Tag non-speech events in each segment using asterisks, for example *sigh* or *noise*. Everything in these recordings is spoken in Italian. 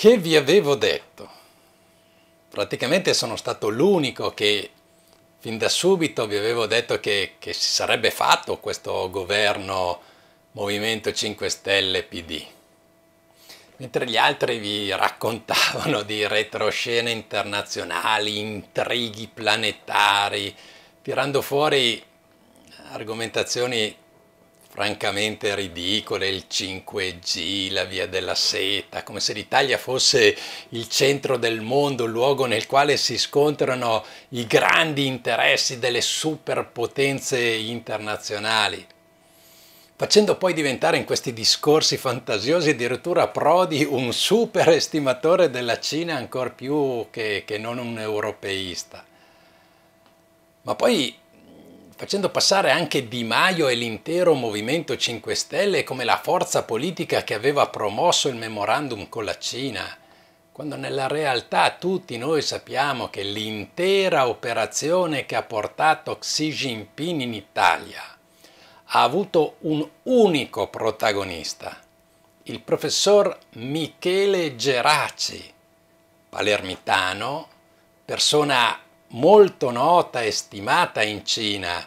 che vi avevo detto. Praticamente sono stato l'unico che fin da subito vi avevo detto che, che si sarebbe fatto questo governo Movimento 5 Stelle PD. Mentre gli altri vi raccontavano di retroscene internazionali, intrighi planetari, tirando fuori argomentazioni francamente ridicole, il 5G, la via della seta, come se l'Italia fosse il centro del mondo, un luogo nel quale si scontrano i grandi interessi delle superpotenze internazionali. Facendo poi diventare in questi discorsi fantasiosi addirittura Prodi un superestimatore della Cina ancora più che, che non un europeista. Ma poi facendo passare anche Di Maio e l'intero Movimento 5 Stelle come la forza politica che aveva promosso il memorandum con la Cina, quando nella realtà tutti noi sappiamo che l'intera operazione che ha portato Xi Jinping in Italia ha avuto un unico protagonista, il professor Michele Geraci, palermitano, persona molto nota e stimata in Cina,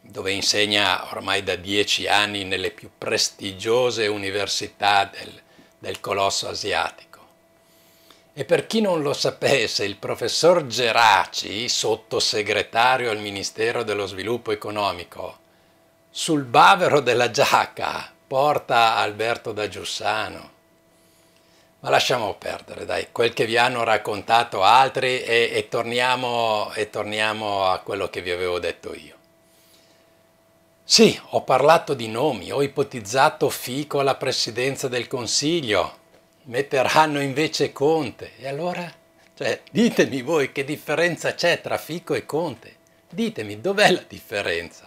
dove insegna ormai da dieci anni nelle più prestigiose università del, del colosso asiatico. E per chi non lo sapesse, il professor Geraci, sottosegretario al Ministero dello Sviluppo Economico, sul bavero della giacca porta Alberto da Giussano. Ma lasciamo perdere, dai, quel che vi hanno raccontato altri e, e, torniamo, e torniamo a quello che vi avevo detto io. Sì, ho parlato di nomi, ho ipotizzato Fico alla presidenza del Consiglio, metteranno invece Conte. E allora? Cioè, ditemi voi che differenza c'è tra Fico e Conte. Ditemi, dov'è la differenza?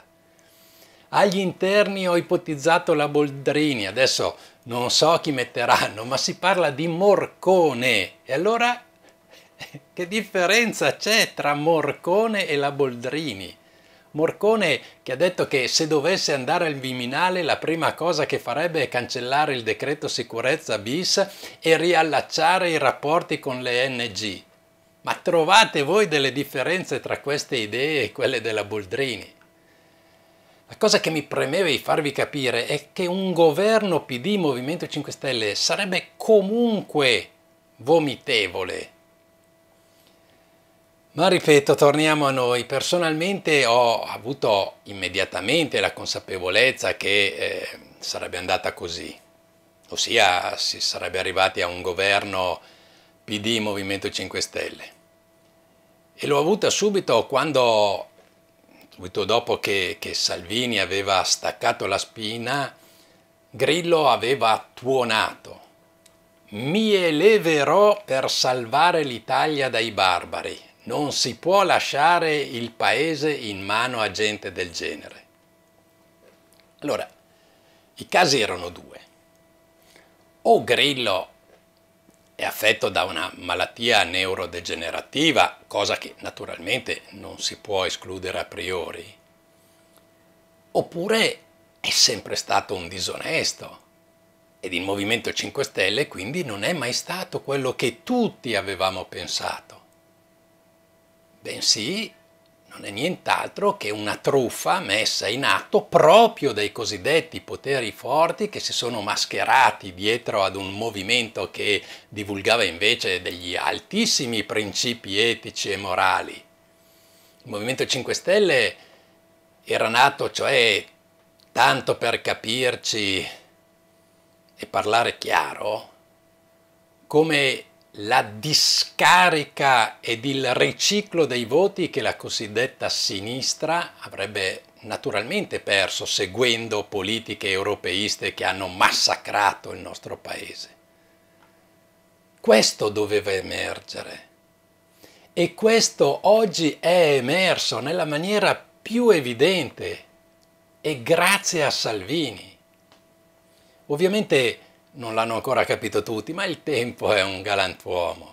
Agli interni ho ipotizzato la Boldrini, adesso non so chi metteranno, ma si parla di morcone. E allora *laughs* che differenza c'è tra Morcone e la Boldrini? Morcone che ha detto che se dovesse andare al Viminale la prima cosa che farebbe è cancellare il decreto sicurezza bis e riallacciare i rapporti con le NG. Ma trovate voi delle differenze tra queste idee e quelle della Boldrini? La cosa che mi premeva di farvi capire è che un governo PD Movimento 5 Stelle sarebbe comunque vomitevole. Ma ripeto, torniamo a noi. Personalmente ho avuto immediatamente la consapevolezza che eh, sarebbe andata così, ossia si sarebbe arrivati a un governo PD Movimento 5 Stelle. E l'ho avuta subito quando Subito dopo che, che Salvini aveva staccato la spina, Grillo aveva tuonato. Mi eleverò per salvare l'Italia dai barbari. Non si può lasciare il paese in mano a gente del genere. Allora, i casi erano due. O Grillo è affetto da una malattia neurodegenerativa, cosa che naturalmente non si può escludere a priori, oppure è sempre stato un disonesto ed il Movimento 5 Stelle quindi non è mai stato quello che tutti avevamo pensato, bensì non è nient'altro che una truffa messa in atto proprio dai cosiddetti poteri forti che si sono mascherati dietro ad un movimento che divulgava invece degli altissimi principi etici e morali. Il Movimento 5 Stelle era nato, cioè, tanto per capirci e parlare chiaro, come la discarica ed il riciclo dei voti che la cosiddetta sinistra avrebbe naturalmente perso seguendo politiche europeiste che hanno massacrato il nostro paese. Questo doveva emergere e questo oggi è emerso nella maniera più evidente e grazie a Salvini. Ovviamente non l'hanno ancora capito tutti, ma il tempo è un galantuomo.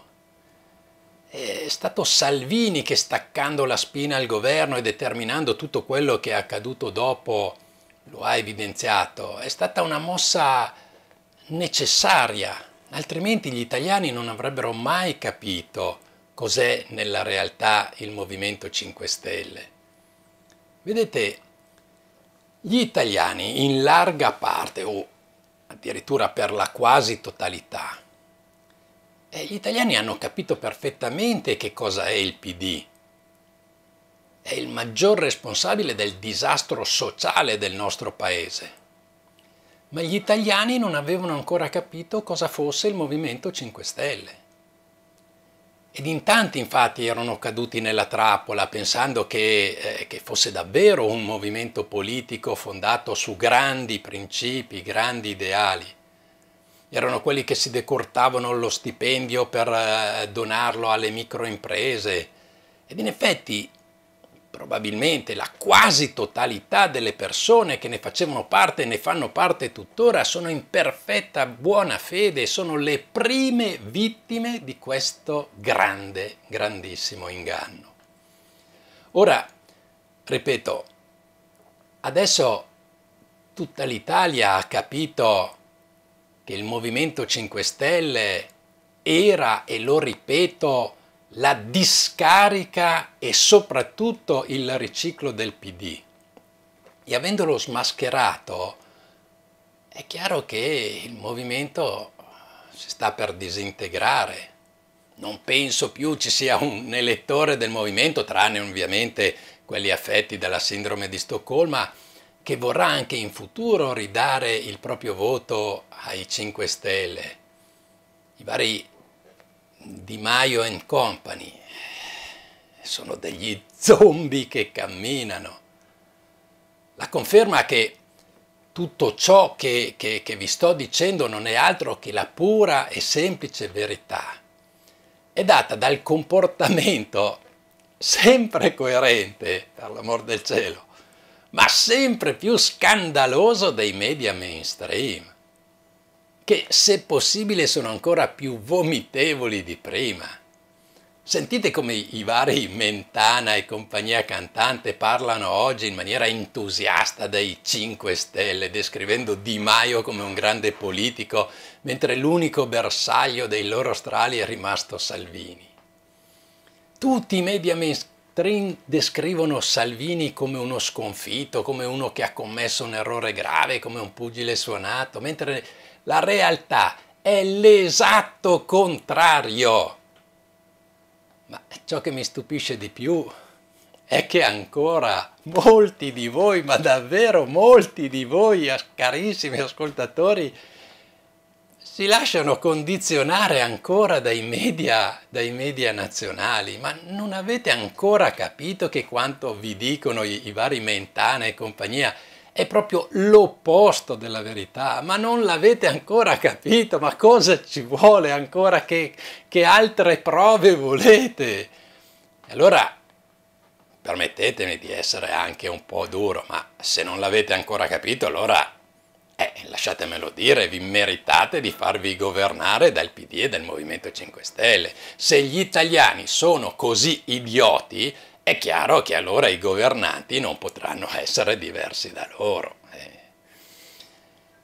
È stato Salvini che staccando la spina al governo e determinando tutto quello che è accaduto dopo lo ha evidenziato, è stata una mossa necessaria, altrimenti gli italiani non avrebbero mai capito cos'è nella realtà il Movimento 5 Stelle. Vedete, gli italiani in larga parte, o addirittura per la quasi totalità. E gli italiani hanno capito perfettamente che cosa è il PD. È il maggior responsabile del disastro sociale del nostro paese. Ma gli italiani non avevano ancora capito cosa fosse il Movimento 5 Stelle. Ed in tanti infatti erano caduti nella trappola pensando che, eh, che fosse davvero un movimento politico fondato su grandi principi, grandi ideali erano quelli che si decortavano lo stipendio per eh, donarlo alle microimprese. Ed in effetti probabilmente la quasi totalità delle persone che ne facevano parte e ne fanno parte tuttora sono in perfetta buona fede, sono le prime vittime di questo grande, grandissimo inganno. Ora, ripeto, adesso tutta l'Italia ha capito che il Movimento 5 Stelle era, e lo ripeto, la discarica e soprattutto il riciclo del PD. E avendolo smascherato, è chiaro che il movimento si sta per disintegrare. Non penso più ci sia un elettore del movimento, tranne ovviamente quelli affetti dalla sindrome di Stoccolma, che vorrà anche in futuro ridare il proprio voto ai 5 Stelle. I vari di Maio and Company. Sono degli zombie che camminano. La conferma che tutto ciò che, che, che vi sto dicendo non è altro che la pura e semplice verità è data dal comportamento sempre coerente, per l'amor del cielo, ma sempre più scandaloso dei media mainstream che se possibile sono ancora più vomitevoli di prima. Sentite come i vari Mentana e compagnia cantante parlano oggi in maniera entusiasta dei 5 Stelle, descrivendo Di Maio come un grande politico, mentre l'unico bersaglio dei loro strali è rimasto Salvini. Tutti i media mainstream descrivono Salvini come uno sconfitto, come uno che ha commesso un errore grave, come un pugile suonato, mentre la realtà è l'esatto contrario. Ma ciò che mi stupisce di più è che ancora molti di voi, ma davvero molti di voi, carissimi ascoltatori, si lasciano condizionare ancora dai media, dai media nazionali, ma non avete ancora capito che quanto vi dicono i, i vari Mentana e compagnia è proprio l'opposto della verità, ma non l'avete ancora capito, ma cosa ci vuole ancora, che, che altre prove volete? Allora, permettetemi di essere anche un po' duro, ma se non l'avete ancora capito, allora eh, lasciatemelo dire, vi meritate di farvi governare dal PD e dal Movimento 5 Stelle. Se gli italiani sono così idioti, è chiaro che allora i governanti non potranno essere diversi da loro. Eh.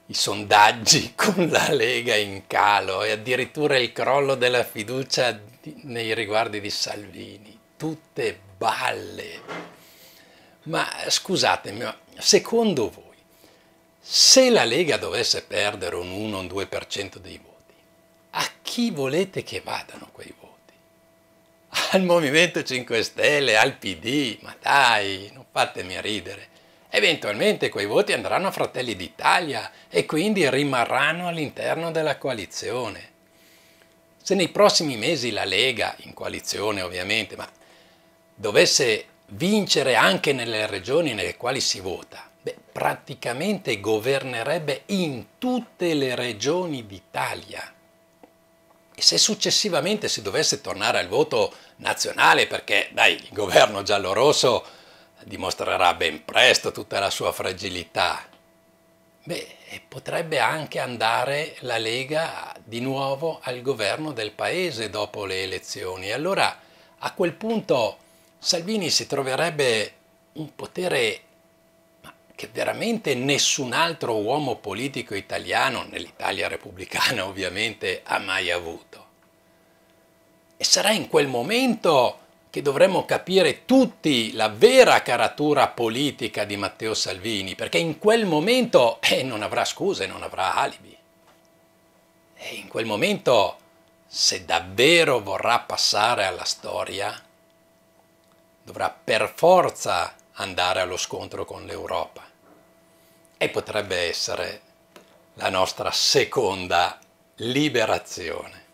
I sondaggi *laughs* con la Lega in calo e addirittura il crollo della fiducia nei riguardi di Salvini, tutte balle. Ma scusatemi, ma secondo voi, se la Lega dovesse perdere un 1 2% dei voti, a chi volete che vadano quei voti? al Movimento 5 Stelle, al PD, ma dai, non fatemi ridere. Eventualmente quei voti andranno a Fratelli d'Italia e quindi rimarranno all'interno della coalizione. Se nei prossimi mesi la Lega, in coalizione ovviamente, ma dovesse vincere anche nelle regioni nelle quali si vota, beh, praticamente governerebbe in tutte le regioni d'Italia. E se successivamente si dovesse tornare al voto nazionale, perché dai, il governo giallorosso dimostrerà ben presto tutta la sua fragilità, beh, potrebbe anche andare la Lega di nuovo al governo del paese dopo le elezioni. Allora a quel punto Salvini si troverebbe un potere che veramente nessun altro uomo politico italiano, nell'Italia repubblicana *laughs* ovviamente, ha mai avuto. E sarà in quel momento che dovremmo capire tutti la vera caratura politica di Matteo Salvini, perché in quel momento eh, non avrà scuse, non avrà alibi. E in quel momento, se davvero vorrà passare alla storia, dovrà per forza andare allo scontro con l'Europa e potrebbe essere la nostra seconda liberazione.